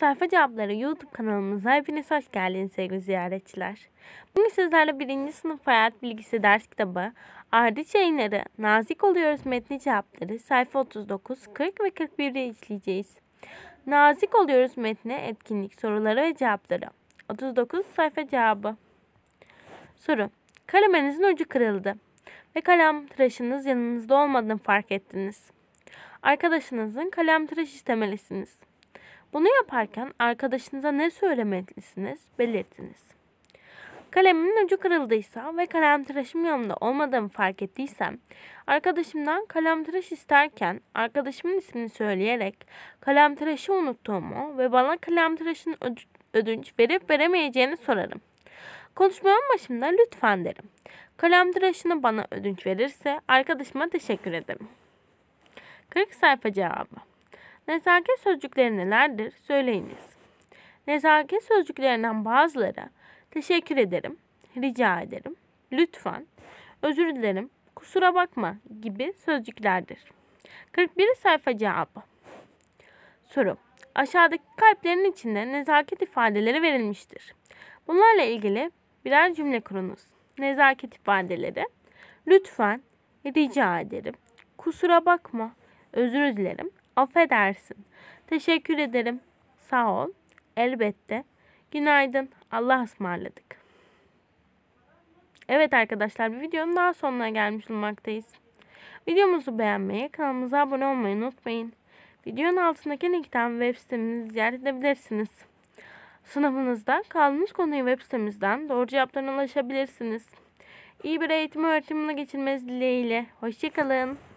Sayfa Cevapları YouTube kanalımıza hepiniz hoş geldiniz sevgili ziyaretçiler. Bugün sizlerle birinci sınıf hayat bilgisi ders kitabı, Ardiç yayınları, Nazik Oluyoruz metni cevapları sayfa 39, 40 ve 41'i işleyeceğiz. Nazik Oluyoruz metni etkinlik soruları ve cevapları. 39 sayfa cevabı. Soru. Kalemenizin ucu kırıldı ve kalem tıraşınız yanınızda olmadığını fark ettiniz. Arkadaşınızın kalem tıraş istemelisiniz. Bunu yaparken arkadaşınıza ne söylemelisiniz belirtiniz. Kalemimin ucu kırıldıysa ve kalem tıraşım yanımda olmadığımı fark ettiysem, arkadaşımdan kalem tıraş isterken arkadaşımın ismini söyleyerek kalem tıraşı unuttuğumu ve bana kalem tıraşın ödünç verip veremeyeceğini sorarım. Konuşmamın başında lütfen derim. Kalem tıraşını bana ödünç verirse arkadaşıma teşekkür ederim. 40 sayfa cevabı. Nezaket sözcükleri nelerdir? Söyleyiniz. Nezaket sözcüklerinden bazıları teşekkür ederim, rica ederim, lütfen, özür dilerim, kusura bakma gibi sözcüklerdir. 41 sayfa cevabı. Soru. Aşağıdaki kalplerin içinde nezaket ifadeleri verilmiştir. Bunlarla ilgili birer cümle kurunuz. Nezaket ifadeleri. Lütfen, rica ederim, kusura bakma, özür dilerim, Affedersin. Teşekkür ederim. Sağ ol. Elbette. Günaydın. Allah ısmarladık. Evet arkadaşlar bir videonun daha sonuna gelmiş bulunmaktayız. Videomuzu beğenmeyi, kanalımıza abone olmayı unutmayın. Videonun altındaki linkten web sitemizi ziyaret edebilirsiniz. Sınavınızda kalmış konuyu web sitemizden doğru cevaplarına ulaşabilirsiniz. İyi bir eğitim öğretimine geçirmeniz dileğiyle. Hoşçakalın.